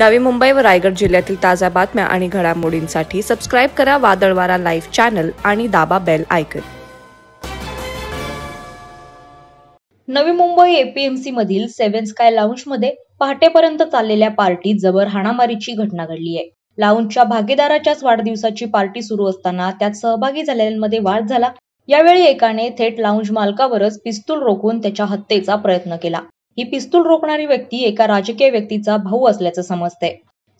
नवी मुंबई व रायगड जिल्ह्यातील ताज्या बातम्या आणि घडामोडींसाठी सबस्क्राईब करा वादळवारा लाईव्ह चॅनल आणि दाबा bell icon Navi Mumbai APMC मधील सेव्हन स्काय लाऊंज मध्ये पहाटेपर्यंत चाललेल्या पार्टीत जबर हाणामारीची घटना घडली आहे लाऊंजच्या भागीदाराच्याच वाढदिवसाची पार्टी सुरू असताना त्यात सहभागी झालेल्यांमध्ये वाद झाला यावेळी एकाने थेट लाऊंज मालकावरच पिस्तूल रोखून त्याच्या हत्येचा प्रयत्न केला ही पिस्तूल रोखणारी व्यक्ती एका राजकीय व्यक्तीचा भाऊ असल्याचं समजते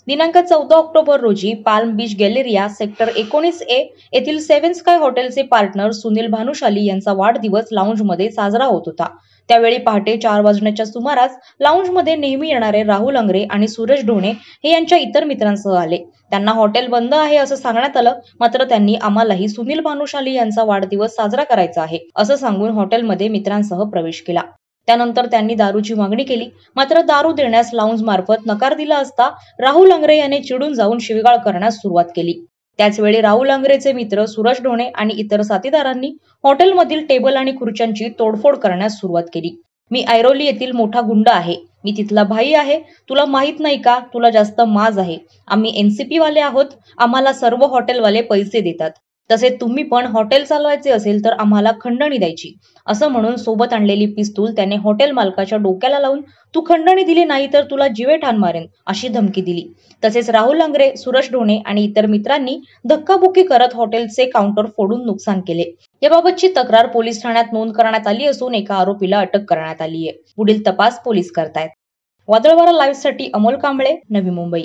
दिनांक चौदा ऑक्टोबर रोजी पाल्म बीच गॅलेरिया सेक्टर एकोणीस ए येथील सेव्हन स्काय हॉटेलचे पार्टनर सुनील भानुशाली यांचा वाढदिवस लाऊंजमध्ये साजरा होत होता त्यावेळी पहाटे चार वाजण्याच्या सुमारास लाऊंजमध्ये नेहमी येणारे राहुल अंगरे आणि सुरेश ढोणे हे यांच्या इतर मित्रांसह आले त्यांना हॉटेल बंद आहे असं सांगण्यात आलं मात्र त्यांनी आम्हालाही सुनील भानुशाली यांचा वाढदिवस साजरा करायचा आहे असं सांगून हॉटेलमध्ये मित्रांसह प्रवेश केला त्यानंतर त्यांनी दारूची मागणी केली मात्र दारू देण्यास लाऊंज मार्फत नकार दिला असता राहुल अंग्रे याने चिडून जाऊन शिवीगाळ करण्यास सुरुवात केली त्याचवेळी राहुल अंग्रेचे मित्र सुरज ढोणे आणि इतर साथीदारांनी हॉटेलमधील टेबल आणि खुर्च्यांची तोडफोड करण्यास सुरुवात केली मी ऐरोली येथील मोठा गुंड आहे मी तिथला भाई आहे तुला माहित नाही का तुला जास्त माज आहे आम्ही एनसीपी वाले आहोत आम्हाला सर्व हॉटेलवाले पैसे देतात तसे तुम्ही पण हॉटेल चालवायचे असेल तर आम्हाला खंडणी द्यायची असं म्हणून सोबत आणलेली पिस्तूल त्याने हॉटेल मालकाच्या डोक्याला लावून तू खंडणी दिली नाही तर तुला जीवे ठाण मारेन अशी धमकी दिली तसेच राहुल अंग्रे सुरेश ढोणे आणि इतर मित्रांनी धक्काबुक्की करत हॉटेलचे काउंटर फोडून नुकसान केले याबाबतची तक्रार पोलीस ठाण्यात नोंद करण्यात आली असून एका आरोपीला अटक करण्यात आली आहे पुढील तपास पोलीस करतायत वादळवारा लाईव्ह साठी अमोल कांबळे नवी मुंबई